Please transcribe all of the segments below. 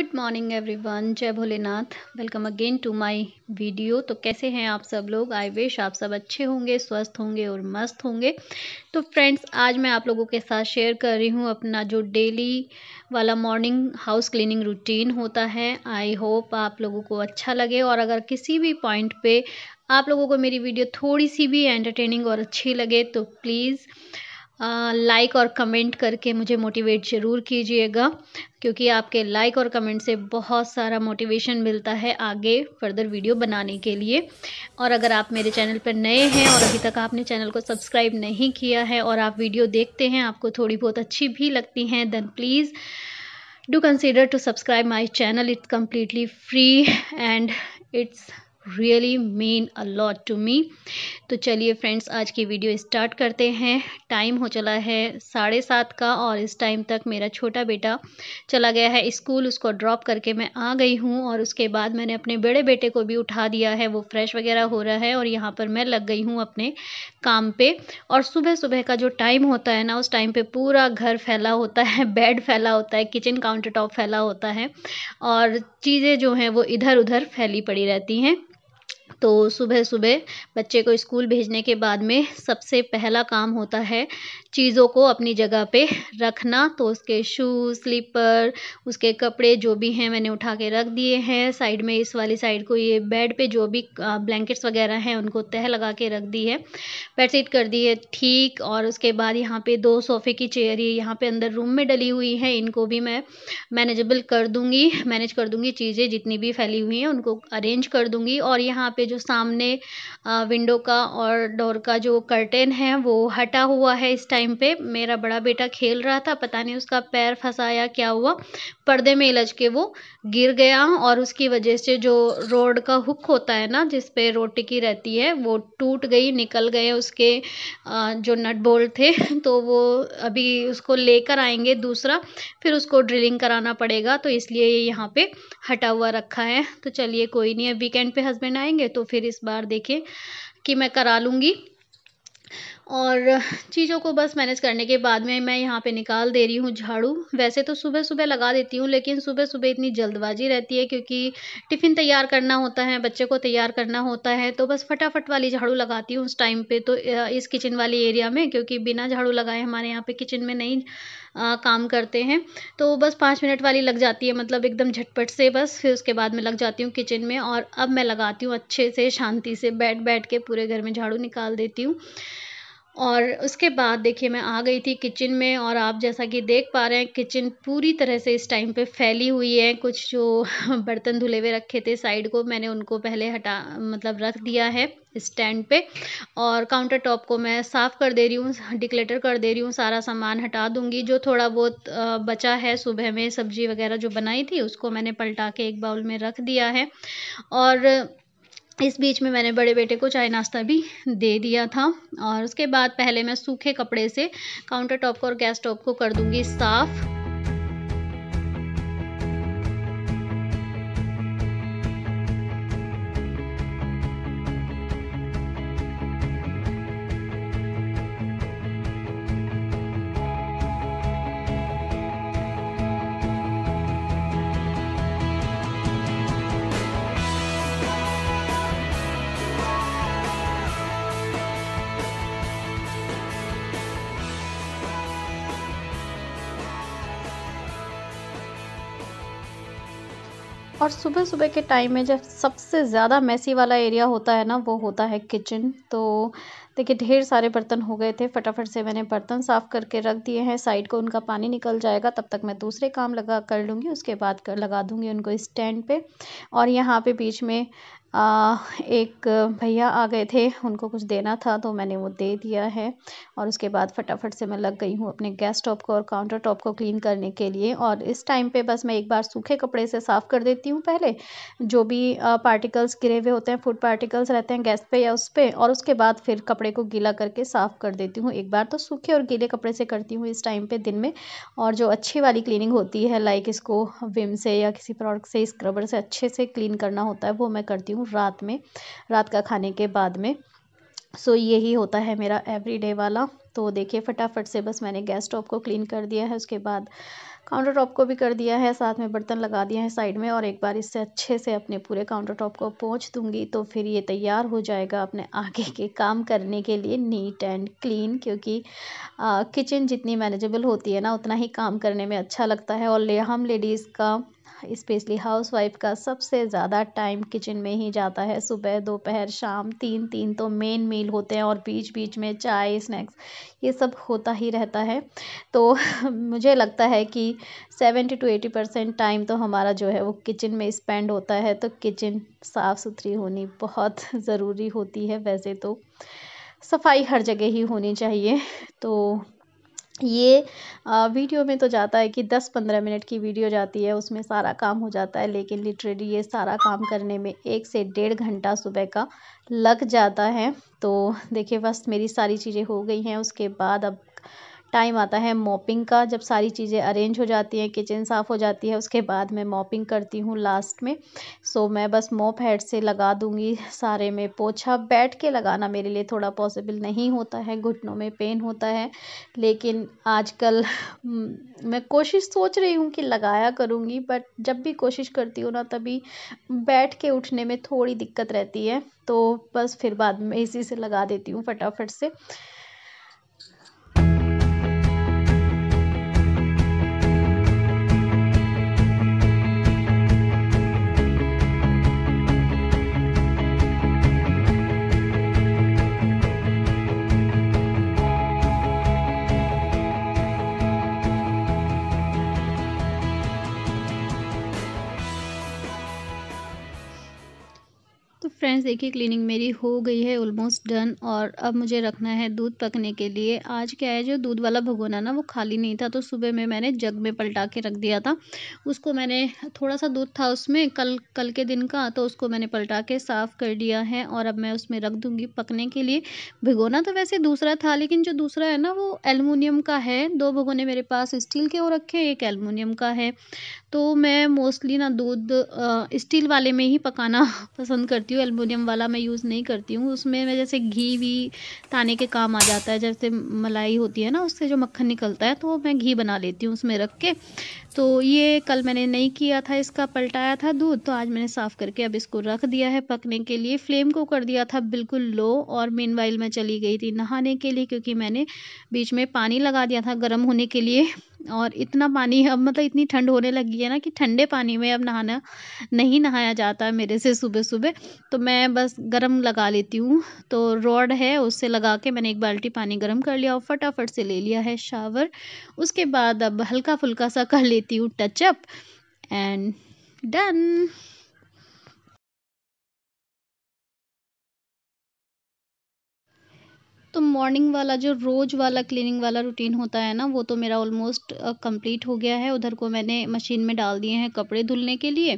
Good morning everyone Jai Bholenath welcome again to my video तो कैसे हैं आप सब लोग आई विश आप सब अच्छे होंगे स्वस्थ होंगे और मस्त होंगे तो फ्रेंड्स आज मैं आप लोगों के साथ शेयर कर रही हूँ अपना जो डेली वाला मॉर्निंग हाउस क्लीनिंग रूटीन होता है आई होप आप लोगों को अच्छा लगे और अगर किसी भी पॉइंट पे आप लोगों को मेरी वीडियो थोड़ी सी भी एंटरटेनिंग और अच्छी लगे तो प्लीज़ लाइक और कमेंट करके मुझे मोटिवेट ज़रूर कीजिएगा क्योंकि आपके लाइक और कमेंट से बहुत सारा मोटिवेशन मिलता है आगे फर्दर वीडियो बनाने के लिए और अगर आप मेरे चैनल पर नए हैं और अभी तक आपने चैनल को सब्सक्राइब नहीं किया है और आप वीडियो देखते हैं आपको थोड़ी बहुत अच्छी भी लगती हैं then please do consider to subscribe my channel it's completely free and it's really mean a lot to me तो चलिए फ्रेंड्स आज की वीडियो स्टार्ट करते हैं टाइम हो चला है साढ़े सात का और इस टाइम तक मेरा छोटा बेटा चला गया है स्कूल उसको ड्रॉप करके मैं आ गई हूँ और उसके बाद मैंने अपने बड़े बेटे को भी उठा दिया है वो फ्रेश वगैरह हो रहा है और यहाँ पर मैं लग गई हूँ अपने काम पर और सुबह सुबह का जो टाइम होता है ना उस टाइम पर पूरा घर फैला होता है बेड फैला होता है किचन काउंटर टॉप फैला होता है और चीज़ें जो हैं वो इधर उधर फैली पड़ी रहती हैं तो सुबह सुबह बच्चे को स्कूल भेजने के बाद में सबसे पहला काम होता है चीज़ों को अपनी जगह पे रखना तो उसके शूज़ स्लीपर उसके कपड़े जो भी हैं मैंने उठा के रख दिए हैं साइड में इस वाली साइड को ये बेड पे जो भी ब्लैंकेट्स वगैरह हैं उनको तह लगा के रख दी है बेडशीट कर दी है ठीक और उसके बाद यहाँ पर दो सोफ़े की चेयर ये यहाँ पर अंदर रूम में डली हुई हैं इनको भी मैं मैनेजेबल कर दूँगी मैनेज कर दूँगी चीज़ें जितनी भी फैली हुई हैं उनको अरेंज कर दूँगी और यहाँ पर जो सामने विंडो का और डोर का जो कर्टेन है वो हटा हुआ है इस टाइम पे मेरा बड़ा बेटा खेल रहा था पता नहीं उसका पैर फंसाया क्या हुआ पर्दे में इलज के वो गिर गया और उसकी वजह से जो रोड का हुक होता है ना जिस पे रोड टिकी रहती है वो टूट गई निकल गए उसके जो नट बोल्ट थे तो वो अभी उसको लेकर आएंगे दूसरा फिर उसको ड्रिलिंग कराना पड़ेगा तो इसलिए ये यहाँ पे हटा हुआ रखा है तो चलिए कोई नहीं अब वीकेंड पे हस्बैंड आएंगे तो तो फिर इस बार देखें कि मैं करा लूँगी और चीज़ों को बस मैनेज करने के बाद में मैं यहाँ पे निकाल दे रही हूँ झाड़ू वैसे तो सुबह सुबह लगा देती हूँ लेकिन सुबह सुबह इतनी जल्दबाजी रहती है क्योंकि टिफ़िन तैयार करना होता है बच्चे को तैयार करना होता है तो बस फटाफट वाली झाड़ू लगाती हूँ उस टाइम पे तो इस किचन वाली एरिया में क्योंकि बिना झाड़ू लगाए हमारे यहाँ पर किचन में नहीं आ, काम करते हैं तो बस पाँच मिनट वाली लग जाती है मतलब एकदम झटपट से बस फिर उसके बाद में लग जाती हूँ किचन में और अब मैं लगाती हूँ अच्छे से शांति से बैठ बैठ के पूरे घर में झाड़ू निकाल देती हूँ और उसके बाद देखिए मैं आ गई थी किचन में और आप जैसा कि देख पा रहे हैं किचन पूरी तरह से इस टाइम पे फैली हुई है कुछ जो बर्तन धुले हुए रखे थे साइड को मैंने उनको पहले हटा मतलब रख दिया है स्टैंड पे और काउंटर टॉप को मैं साफ़ कर दे रही हूँ डिक्लेटर कर दे रही हूँ सारा सामान हटा दूँगी जो थोड़ा बहुत बचा है सुबह में सब्जी वगैरह जो बनाई थी उसको मैंने पलटा के एक बाउल में रख दिया है और इस बीच में मैंने बड़े बेटे को चाय नाश्ता भी दे दिया था और उसके बाद पहले मैं सूखे कपड़े से काउंटर टॉप को और गैस टॉप को कर दूंगी साफ़ और सुबह सुबह के टाइम में जब सबसे ज़्यादा मैसी वाला एरिया होता है ना वो होता है किचन तो देखिए ढेर सारे बर्तन हो गए थे फटाफट से मैंने बर्तन साफ़ करके रख दिए हैं साइड को उनका पानी निकल जाएगा तब तक मैं दूसरे काम लगा कर लूँगी उसके बाद कर लगा दूँगी उनको स्टैंड पे और यहाँ पे बीच में आ, एक भैया आ गए थे उनको कुछ देना था तो मैंने वो दे दिया है और उसके बाद फटाफट से मैं लग गई हूँ अपने गैस टॉप को और काउंटर टॉप को क्लीन करने के लिए और इस टाइम पे बस मैं एक बार सूखे कपड़े से साफ़ कर देती हूँ पहले जो भी आ, पार्टिकल्स गिरे हुए होते हैं फूड पार्टिकल्स रहते हैं गैस पर या उस पर और उसके बाद फिर कपड़े को गीला करके साफ़ कर देती हूँ एक बार तो सूखे और गीले कपड़े से करती हूँ इस टाइम पर दिन में और जो अच्छी वाली क्लीनिंग होती है लाइक इसको विम से या किसी प्रोडक्ट से स्क्रबर से अच्छे से क्लीन करना होता है वो मैं करती हूँ हूँ रात में रात का खाने के बाद में सो so, यही होता है मेरा एवरीडे वाला तो देखिए फटाफट से बस मैंने गैस टॉप को क्लीन कर दिया है उसके बाद काउंटर टॉप को भी कर दिया है साथ में बर्तन लगा दिया है साइड में और एक बार इससे अच्छे से अपने पूरे काउंटर टॉप को पहुँच दूंगी तो फिर ये तैयार हो जाएगा अपने आगे के काम करने के लिए नीट एंड क्लीन क्योंकि किचन जितनी मैनेजेबल होती है ना उतना ही काम करने में अच्छा लगता है और ले हम लेडीज़ का स्पेशली हाउस वाइफ का सबसे ज़्यादा टाइम किचन में ही जाता है सुबह दोपहर शाम तीन तीन तो मेन मील होते हैं और बीच बीच में चाय स्नैक्स ये सब होता ही रहता है तो मुझे लगता है कि seventy to eighty percent time तो हमारा जो है वो किचन में स्पेंड होता है तो किचन साफ़ सुथरी होनी बहुत ज़रूरी होती है वैसे तो सफाई हर जगह ही होनी चाहिए तो ये वीडियो में तो जाता है कि 10-15 मिनट की वीडियो जाती है उसमें सारा काम हो जाता है लेकिन लिटरेली ये सारा काम करने में एक से डेढ़ घंटा सुबह का लग जाता है तो देखिए बस मेरी सारी चीज़ें हो गई हैं उसके बाद अब टाइम आता है मॉपिंग का जब सारी चीज़ें अरेंज हो जाती हैं किचन साफ़ हो जाती है उसके बाद मैं मॉपिंग करती हूँ लास्ट में सो मैं बस मॉप हेड से लगा दूँगी सारे में पोछा बैठ के लगाना मेरे लिए थोड़ा पॉसिबल नहीं होता है घुटनों में पेन होता है लेकिन आजकल हम्म, मैं कोशिश सोच रही हूँ कि लगाया करूँगी बट जब भी कोशिश करती हूँ ना तभी बैठ के उठने में थोड़ी दिक्कत रहती है तो बस फिर बाद में इसी से लगा देती हूँ फटाफट से फ्रेंड्स देखिए क्लीनिंग मेरी हो गई है ऑलमोस्ट डन और अब मुझे रखना है दूध पकने के लिए आज क्या है जो दूध वाला भगोना ना वो खाली नहीं था तो सुबह में मैंने जग में पलटा के रख दिया था उसको मैंने थोड़ा सा दूध था उसमें कल कल के दिन का तो उसको मैंने पलटा के साफ़ कर दिया है और अब मैं उसमें रख दूँगी पकने के लिए भिगोना तो वैसे दूसरा था लेकिन जो दूसरा है ना वो एलमिनियम का है दो भगोने मेरे पास स्टील के और रखे एक एलमिनियम का है तो मैं मोस्टली ना दूध स्टील वाले में ही पकाना पसंद करती हूँ एलमोनियम एल्युमिनियम वाला मैं यूज़ नहीं करती हूँ उसमें मैं जैसे घी भी ताने के काम आ जाता है जैसे मलाई होती है ना उससे जो मक्खन निकलता है तो मैं घी बना लेती हूँ उसमें रख के तो ये कल मैंने नहीं किया था इसका पलटाया था दूध तो आज मैंने साफ़ करके अब इसको रख दिया है पकने के लिए फ्लेम को कर दिया था बिल्कुल लो और मेन वाइल मैं चली गई थी नहाने के लिए क्योंकि मैंने बीच में पानी लगा दिया था गर्म होने के लिए और इतना पानी अब मतलब इतनी ठंड होने लगी है ना कि ठंडे पानी में अब नहाना नहीं नहाया जाता है मेरे से सुबह सुबह तो मैं बस गर्म लगा लेती हूँ तो रॉड है उससे लगा के मैंने एक बाल्टी पानी गर्म कर लिया और फटाफट से ले लिया है शावर उसके बाद अब हल्का फुल्का सा कर ले with you touch up and done तो मॉर्निंग वाला जो रोज़ वाला क्लीनिंग वाला रूटीन होता है ना वो तो मेरा ऑलमोस्ट कंप्लीट हो गया है उधर को मैंने मशीन में डाल दिए हैं कपड़े धुलने के लिए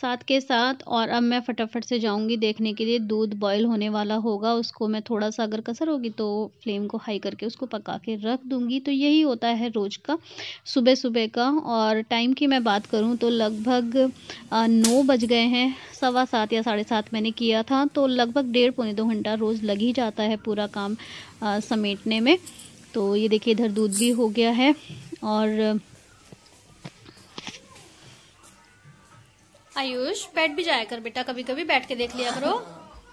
साथ के साथ और अब मैं फटाफट से जाऊंगी देखने के लिए दूध बॉयल होने वाला होगा उसको मैं थोड़ा सा अगर कसर होगी तो फ्लेम को हाई करके उसको पका के रख दूँगी तो यही होता है रोज़ का सुबह सुबह का और टाइम की मैं बात करूँ तो लगभग नौ बज गए हैं सवा सात या साढ़े सात मैंने किया था तो लगभग डेढ़ पौने दो घंटा रोज़ लग ही जाता है पूरा काम समेटने में तो ये देखिए इधर दूध भी हो गया है और आयुष बैठ भी जाया कर बेटा कभी कभी बैठ के देख लिया करो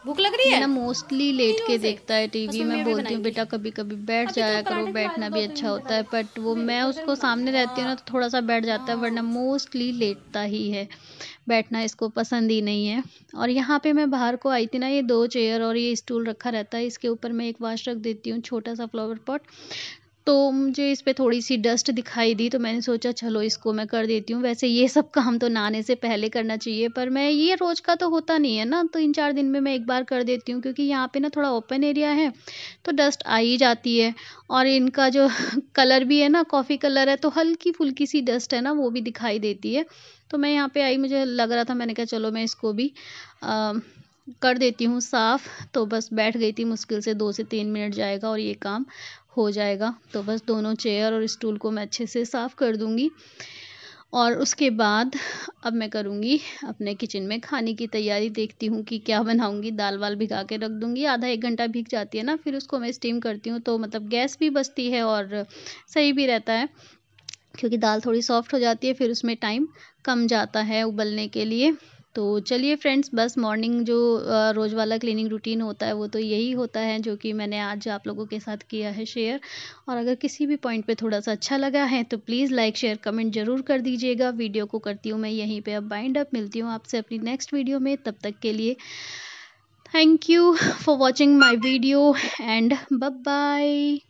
भूख लग रही है ना मोस्टली लेट के देखता है टीवी मैं बोलती हूँ बेटा कभी कभी बैठ जाया तो करो बैठना भी अच्छा होता है बट वो मैं तो उसको सामने रहती हूँ ना तो थोड़ा सा बैठ जाता है वरना मोस्टली हाँ। लेटता ही है बैठना इसको पसंद ही नहीं है और यहाँ पे मैं बाहर को आई थी ना ये दो चेयर और ये स्टूल रखा रहता है इसके ऊपर मैं एक वाश रख देती हूँ छोटा सा फ्लावर पॉट तो मुझे इस पर थोड़ी सी डस्ट दिखाई दी तो मैंने सोचा चलो इसको मैं कर देती हूँ वैसे ये सब काम तो नहाने से पहले करना चाहिए पर मैं ये रोज़ का तो होता नहीं है ना तो इन चार दिन में मैं एक बार कर देती हूँ क्योंकि यहाँ पे ना थोड़ा ओपन एरिया है तो डस्ट आ ही जाती है और इनका जो कलर भी है ना कॉफ़ी कलर है तो हल्की फुल्की सी डस्ट है ना वो भी दिखाई देती है तो मैं यहाँ पर आई मुझे लग रहा था मैंने कहा चलो मैं इसको भी आ, कर देती हूँ साफ़ तो बस बैठ गई थी मुश्किल से दो से तीन मिनट जाएगा और ये काम हो जाएगा तो बस दोनों चेयर और स्टूल को मैं अच्छे से साफ़ कर दूँगी और उसके बाद अब मैं करूँगी अपने किचन में खाने की तैयारी देखती हूँ कि क्या बनाऊँगी दाल वाल भिगा के रख दूँगी आधा एक घंटा भीग जाती है ना फिर उसको मैं स्टीम करती हूँ तो मतलब गैस भी बचती है और सही भी रहता है क्योंकि दाल थोड़ी सॉफ्ट हो जाती है फिर उसमें टाइम कम जाता है उबलने के लिए तो चलिए फ्रेंड्स बस मॉर्निंग जो रोज़ वाला क्लीनिंग रूटीन होता है वो तो यही होता है जो कि मैंने आज आप लोगों के साथ किया है शेयर और अगर किसी भी पॉइंट पे थोड़ा सा अच्छा लगा है तो प्लीज़ लाइक शेयर कमेंट ज़रूर कर दीजिएगा वीडियो को करती हूँ मैं यहीं पर अब बाइंड अप मिलती हूँ आपसे अपनी नेक्स्ट वीडियो में तब तक के लिए thank you for watching my video and बब बाय